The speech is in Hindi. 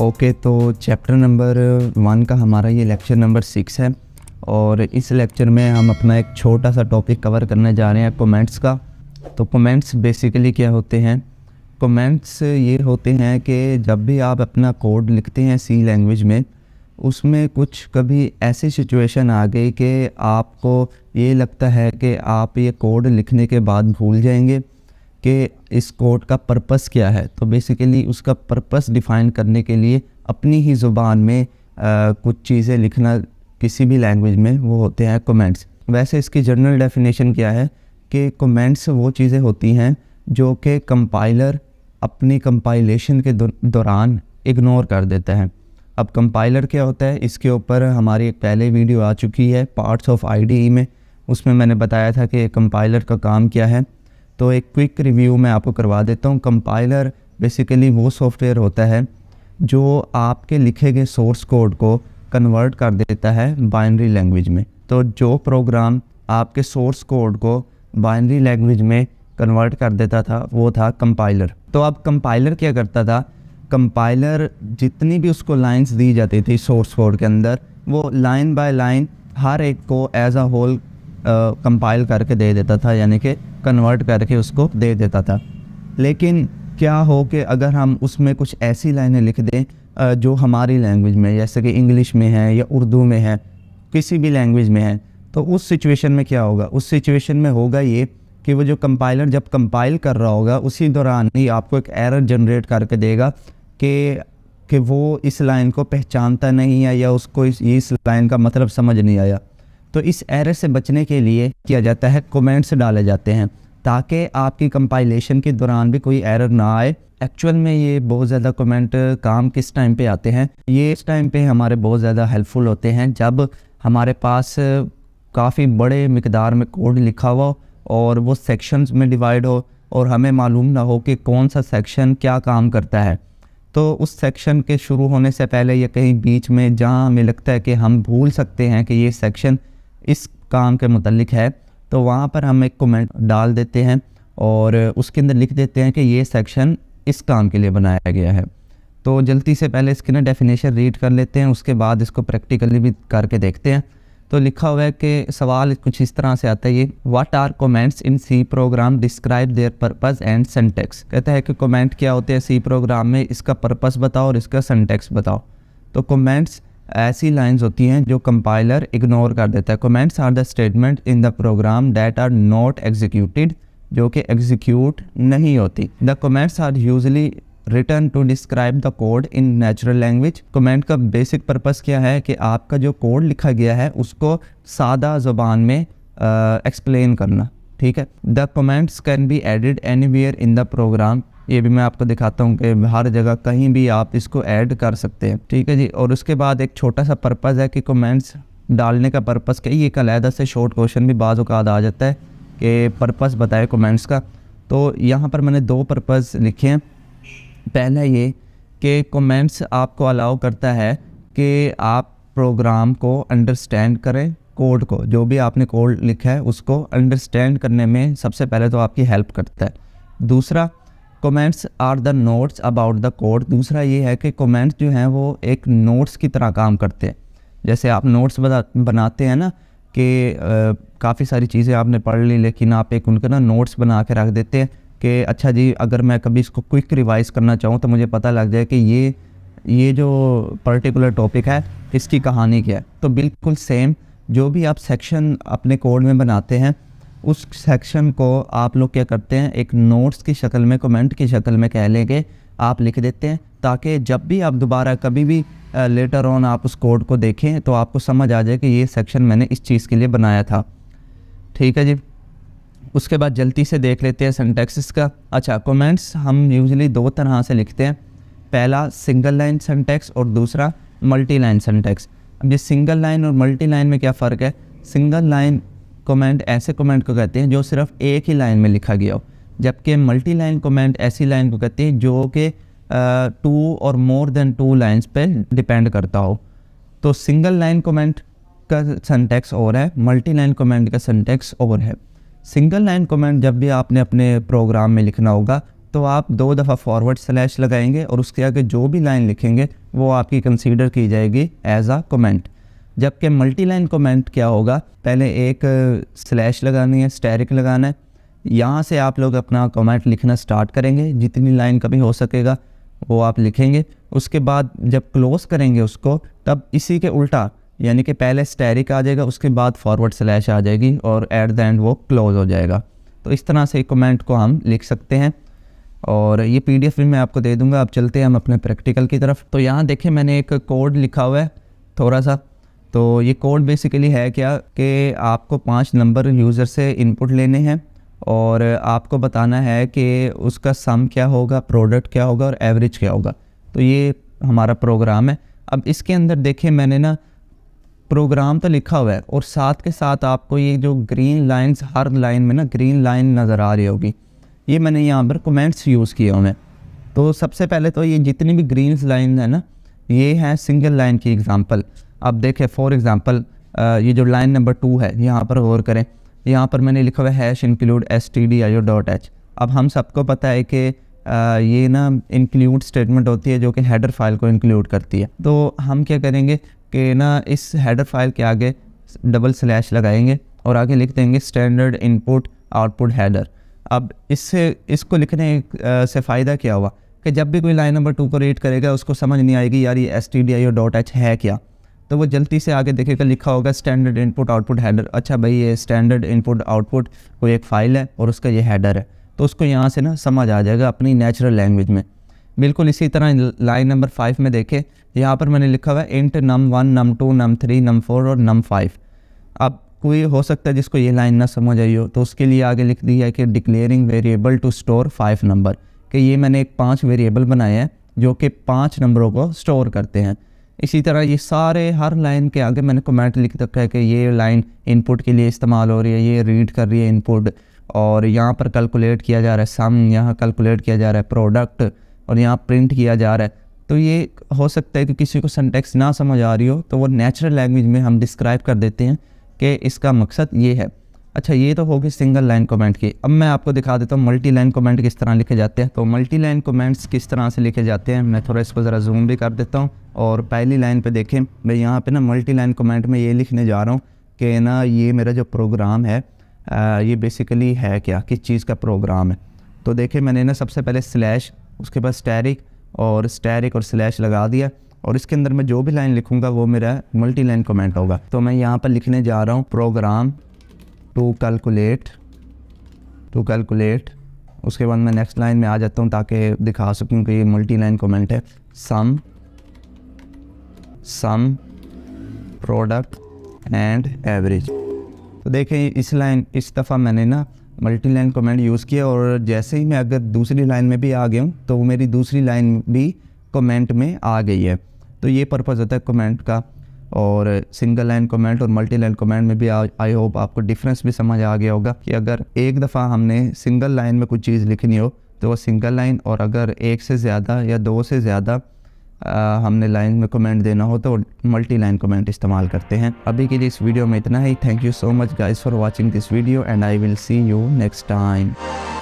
ओके okay, तो चैप्टर नंबर वन का हमारा ये लेक्चर नंबर सिक्स है और इस लेक्चर में हम अपना एक छोटा सा टॉपिक कवर करने जा रहे हैं कमेंट्स का तो कमेंट्स बेसिकली क्या होते हैं कमेंट्स ये होते हैं कि जब भी आप अपना कोड लिखते हैं सी लैंग्वेज में उसमें कुछ कभी ऐसी सिचुएशन आ गई कि आपको ये लगता है कि आप ये कोड लिखने के बाद भूल जाएंगे कि इस कोर्ट का पर्पस क्या है तो बेसिकली उसका पर्पस डिफ़ाइन करने के लिए अपनी ही ज़ुबान में आ, कुछ चीज़ें लिखना किसी भी लैंग्वेज में वो होते हैं कमेंट्स वैसे इसकी जनरल डेफिनेशन क्या है कि कमेंट्स वो चीज़ें होती हैं जो कि कंपाइलर अपनी कंपाइलेशन के दौरान इग्नोर कर देता है अब कंपाइलर क्या होता है इसके ऊपर हमारी एक पहले वीडियो आ चुकी है पार्ट्स ऑफ आईडीई में उसमें मैंने बताया था कि कंपाइलर का काम क्या है तो एक क्विक रिव्यू मैं आपको करवा देता हूँ कंपाइलर बेसिकली वो सॉफ्टवेयर होता है जो आपके लिखे गए सोर्स कोड को कन्वर्ट कर देता है बाइनरी लैंग्वेज में तो जो प्रोग्राम आपके सोर्स कोड को बाइनरी लैंग्वेज में कन्वर्ट कर देता था वो था कंपाइलर तो अब कंपाइलर क्या करता था कंपाइलर जितनी भी उसको लाइंस दी जाती थी सोर्स कोड के अंदर वो लाइन बाय लाइन हर एक को एज अ होल कंपाइल करके दे देता था यानी कि कन्वर्ट करके उसको दे देता था लेकिन क्या हो कि अगर हम उसमें कुछ ऐसी लाइनें लिख दें जो हमारी लैंग्वेज में जैसे कि इंग्लिश में है या उर्दू में है किसी भी लैंग्वेज में है तो उस सिचुएशन में क्या होगा उस सिचुएशन में होगा ये कि वो जो कंपाइलर जब कंपाइल कर रहा होगा उसी दौरान ही आपको एक एरर जनरेट करके देगा कि कि वो इस लाइन को पहचानता नहीं है या उसको इस, इस लाइन का मतलब समझ नहीं आया तो इस एरर से बचने के लिए किया जाता है कमेंट्स डाले जाते हैं ताकि आपकी कंपाइलेशन के दौरान भी कोई एरर ना आए एक्चुअल में ये बहुत ज़्यादा कमेंट काम किस टाइम पे आते हैं ये इस टाइम पे हमारे बहुत ज़्यादा हेल्पफुल होते हैं जब हमारे पास काफ़ी बड़े मकदार में कोड लिखा हो और वो सेक्शंस में डिवाइड हो और हमें मालूम ना हो कि कौन सा सेक्शन क्या काम करता है तो उस सेक्शन के शुरू होने से पहले या कहीं बीच में जहाँ हमें लगता है कि हम भूल सकते हैं कि ये सेक्शन इस काम के मतलब है तो वहाँ पर हम एक कमेंट डाल देते हैं और उसके अंदर लिख देते हैं कि ये सेक्शन इस काम के लिए बनाया गया है तो जल्दी से पहले इसके ना डेफिनेशन रीड कर लेते हैं उसके बाद इसको प्रैक्टिकली भी करके देखते हैं तो लिखा हुआ है कि सवाल कुछ इस तरह से आता है ये what are comments in C program describe their purpose and syntax कहता है कि कमेंट क्या होते हैं सी प्रोग्राम में इसका पर्पस बताओ और इसका सेंटेक्स बताओ तो कमेंट्स ऐसी लाइंस होती हैं जो कंपाइलर इग्नोर कर देता है comments are the statement in the program that are not executed जो कि एग्जीक्यूट नहीं होती the comments are usually written to describe the code in natural language comment का बेसिक पर्पस क्या है कि आपका जो कोड लिखा गया है उसको सादा जुबान में एक्सप्लेन करना ठीक है the comments can be added anywhere in the program ये भी मैं आपको दिखाता हूँ कि हर जगह कहीं भी आप इसको ऐड कर सकते हैं ठीक है जी और उसके बाद एक छोटा सा पर्पज़ है कि कमेंट्स डालने का पर्पज़ क्या एक अलहदा से शॉर्ट क्वेश्चन भी बाज़ अवत आ जाता है कि पर्पज़ बताए कमेंट्स का तो यहाँ पर मैंने दो पर्पज़ लिखे हैं पहला ये कि कमेंट्स आपको अलाउ करता है कि आप प्रोग्राम को अंडरस्टैंड करें कोड को जो भी आपने कोड लिखा है उसको अंडरस्टैंड करने में सबसे पहले तो आपकी हेल्प करता है दूसरा comments are the notes about the code दूसरा ये है कि कमेंट्स जो हैं वो एक नोट्स की तरह काम करते हैं जैसे आप नोट्स बना बनाते हैं ना कि काफ़ी सारी चीज़ें आपने पढ़ ली लेकिन आप एक उनके ना नोट्स बना के रख देते हैं कि अच्छा जी अगर मैं कभी इसको क्विक रिवाइज़ करना चाहूँ तो मुझे पता लग जाए कि ये ये जो पर्टिकुलर टॉपिक है इसकी कहानी क्या है तो बिल्कुल सेम जो भी आप सेक्शन अपने कोड में बनाते हैं उस सेक्शन को आप लोग क्या करते हैं एक नोट्स की शक्ल में कमेंट की शक्ल में कह लेंगे आप लिख देते हैं ताकि जब भी आप दोबारा कभी भी लेटर ऑन आप उस कोड को देखें तो आपको समझ आ जाए कि ये सेक्शन मैंने इस चीज़ के लिए बनाया था ठीक है जी उसके बाद जल्दी से देख लेते हैं सेंटेक्सिस का अच्छा कमेंट्स हम यूजली दो तरह से लिखते हैं पहला सिंगल लाइन सेंटेक्स और दूसरा मल्टी लाइन सेंटेक्स अब ये सिंगल लाइन और मल्टी लाइन में क्या फ़र्क है सिंगल लाइन कमेंट ऐसे कमेंट को कहते हैं जो सिर्फ एक ही लाइन में लिखा गया हो जबकि मल्टी लाइन कमेंट ऐसी लाइन को कहते हैं जो कि two or more than two lines पे डिपेंड करता हो तो सिंगल लाइन कमेंट का सेंटेक्स और है मल्टी लाइन कमेंट का सेंटेक्स और है सिंगल लाइन कमेंट जब भी आपने अपने प्रोग्राम में लिखना होगा तो आप दो दफ़ा फॉरवर्ड स्लैश लगाएंगे और उसके आगे जो भी लाइन लिखेंगे वो आपकी कंसीडर की जाएगी एज आ कमेंट जबकि मल्टी लाइन कमेंट क्या होगा पहले एक स्लैश लगानी है स्टेरिक लगाना है यहाँ से आप लोग अपना कमेंट लिखना स्टार्ट करेंगे जितनी लाइन कभी हो सकेगा वो आप लिखेंगे उसके बाद जब क्लोज करेंगे उसको तब इसी के उल्टा यानी कि पहले स्टेरिक आ जाएगा उसके बाद फॉरवर्ड स्लैश आ जाएगी और एट द एंड वो क्लोज हो जाएगा तो इस तरह से कमेंट को हम लिख सकते हैं और ये पी भी मैं आपको दे दूँगा आप चलते हैं हम अपने प्रैक्टिकल की तरफ तो यहाँ देखें मैंने एक कोड लिखा हुआ है थोड़ा सा तो ये कोड बेसिकली है क्या कि आपको पाँच नंबर यूज़र से इनपुट लेने हैं और आपको बताना है कि उसका सम क्या होगा प्रोडक्ट क्या होगा और एवरेज क्या होगा तो ये हमारा प्रोग्राम है अब इसके अंदर देखें मैंने ना प्रोग्राम तो लिखा हुआ है और साथ के साथ आपको ये जो ग्रीन लाइंस हर लाइन में ना ग्रीन लाइन नज़र आ रही होगी ये मैंने यहाँ पर कमेंट्स यूज़ किए हुए हैं तो सबसे पहले तो ये जितनी भी ग्रीन लाइन है ना ये हैं सिंगल लाइन की एग्ज़ाम्पल आप देखें फॉर एग्ज़ाम्पल ये जो लाइन नंबर टू है यहाँ पर गौर करें यहाँ पर मैंने लिखा हुआ hash include S T D I O dot H अब हम सबको पता है कि ये ना इंक्लूड स्टेटमेंट होती है जो कि हेडर फाइल को इंक्लूड करती है तो हम क्या करेंगे कि ना इस हेडर फाइल के आगे डबल स्लैश लगाएंगे और आगे लिख देंगे स्टैंडर्ड इनपुट आउटपुट हैडर अब इससे इसको लिखने से फ़ायदा क्या हुआ कि जब भी कोई लाइन नंबर टू को रीड करेगा उसको समझ नहीं आएगी यार ये S T D I O dot H है क्या तो वो जल्दी से आगे देखेगा लिखा होगा स्टैंडर्ड इनपुट आउटपुट हैडर अच्छा भाई ये स्टैंडर्ड इनपुट आउटपुट कोई एक फ़ाइल है और उसका ये हैडर है तो उसको यहाँ से ना समझ आ जाएगा अपनी नेचुरल लैंग्वेज में बिल्कुल इसी तरह लाइन नंबर फाइव में देखे यहाँ पर मैंने लिखा हुआ है int num one num two num three num four और नम फाइव अब कोई हो सकता है जिसको ये लाइन ना समझ आई हो तो उसके लिए आगे लिख दिया है कि declaring variable to store five number कि ये मैंने एक पाँच वेरिएबल बनाए हैं जो कि पाँच नंबरों को स्टोर करते हैं इसी तरह ये सारे हर लाइन के आगे मैंने कमेंट लिख रखा है कि ये लाइन इनपुट के लिए इस्तेमाल हो रही है ये रीड कर रही है इनपुट और यहाँ पर कैलकुलेट किया जा रहा है सम यहाँ कैलकुलेट किया जा रहा है प्रोडक्ट और यहाँ प्रिंट किया जा रहा है तो ये हो सकता है कि किसी को सेंटेक्स ना समझ आ रही हो तो वो नेचुरल लैंग्वेज में हम डिस्क्राइब कर देते हैं कि इसका मकसद ये है अच्छा ये तो होगी सिंगल लाइन कमेंट की अब मैं आपको दिखा देता हूँ मल्टी लाइन कमेंट किस तरह लिखे जाते हैं तो मल्टी लाइन कमेंट्स किस तरह से लिखे जाते हैं मैं थोड़ा इसको ज़रा जूम भी कर देता हूँ और पहली लाइन पे देखें मैं यहाँ पे ना मल्टी लाइन कमेंट में ये लिखने जा रहा हूँ कि ना ये मेरा जो प्रोग्राम है आ, ये बेसिकली है क्या किस चीज़ का प्रोग्राम है तो देखें मैंने ना सबसे पहले स्लैश उसके बाद स्टैरिक और स्टैरिक और स्लैश लगा दिया और इसके अंदर मैं जो भी लाइन लिखूंगा वो मेरा मल्टी लाइन कमेंट होगा तो मैं यहाँ पर लिखने जा रहा हूँ program to calculate to calculate उसके बाद मैं नेक्स्ट लाइन में आ जाता हूँ ताकि दिखा सकूँ कि ये मल्टी लाइन कमेंट है sum sum product and average तो देखें इस लाइन इस दफ़ा मैंने ना मल्टी लाइन कमेंट यूज़ किया और जैसे ही मैं अगर दूसरी लाइन में भी आ गया हूँ तो मेरी दूसरी लाइन भी कमेंट में आ गई है तो ये पर्पज़ होता है कमेंट का और सिंगल लाइन कमेंट और मल्टी लाइन कमेंट में भी आई होप आपको डिफरेंस भी समझ आ गया होगा कि अगर एक दफ़ा हमने सिंगल लाइन में कुछ चीज़ लिखनी हो तो वो सिंगल लाइन और अगर एक से ज़्यादा या दो से ज़्यादा हमने लाइन में कमेंट देना हो तो मल्टी लाइन कमेंट इस्तेमाल करते हैं अभी के लिए इस वीडियो में इतना ही thank you so much guys for watching this video and I will see you next time